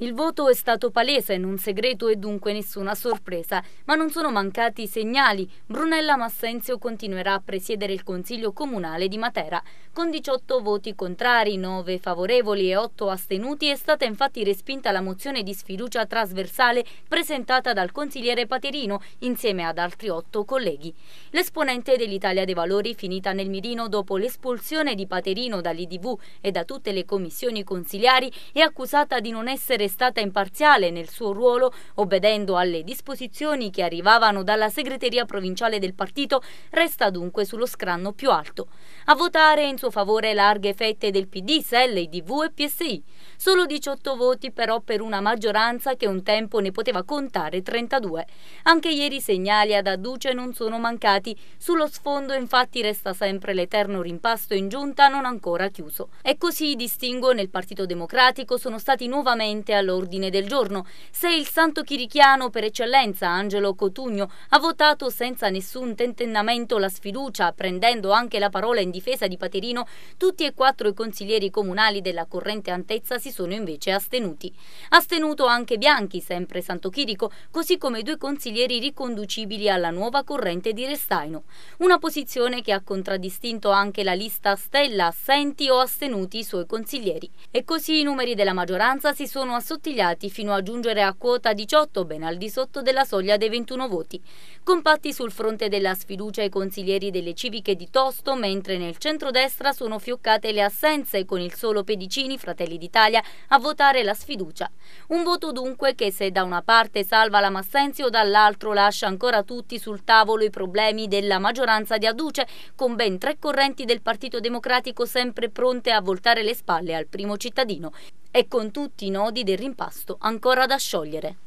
Il voto è stato palese, non segreto e dunque nessuna sorpresa, ma non sono mancati i segnali. Brunella Massenzio continuerà a presiedere il Consiglio Comunale di Matera. Con 18 voti contrari, 9 favorevoli e 8 astenuti è stata infatti respinta la mozione di sfiducia trasversale presentata dal consigliere Paterino insieme ad altri 8 colleghi. L'esponente dell'Italia dei Valori finita nel mirino dopo l'espulsione di Paterino dall'IDV e da tutte le commissioni consiliari è accusata di non essere è stata imparziale nel suo ruolo, obbedendo alle disposizioni che arrivavano dalla segreteria provinciale del partito, resta dunque sullo scranno più alto. A votare in suo favore larghe fette del PD, SEL, IDV e PSI. Solo 18 voti però per una maggioranza che un tempo ne poteva contare 32. Anche ieri segnali ad adduce non sono mancati. Sullo sfondo infatti resta sempre l'eterno rimpasto in giunta non ancora chiuso. E così i distinguo nel Partito Democratico sono stati nuovamente all'ordine del giorno. Se il santo chirichiano per eccellenza Angelo Cotugno ha votato senza nessun tentennamento la sfiducia, prendendo anche la parola in difesa di Paterino, tutti e quattro i consiglieri comunali della corrente Antezza si sono invece astenuti. Astenuto anche Bianchi, sempre santo chirico, così come i due consiglieri riconducibili alla nuova corrente di Restaino. Una posizione che ha contraddistinto anche la lista Stella, assenti o astenuti i suoi consiglieri. E così i numeri della maggioranza si sono assunti assottigliati fino a giungere a quota 18, ben al di sotto della soglia dei 21 voti. Compatti sul fronte della sfiducia i consiglieri delle civiche di Tosto, mentre nel centrodestra sono fioccate le assenze, con il solo Pedicini, Fratelli d'Italia, a votare la sfiducia. Un voto dunque che se da una parte salva la Massenzio, dall'altro lascia ancora tutti sul tavolo i problemi della maggioranza di Aduce, con ben tre correnti del Partito Democratico sempre pronte a voltare le spalle al primo cittadino e con tutti i nodi del rimpasto ancora da sciogliere.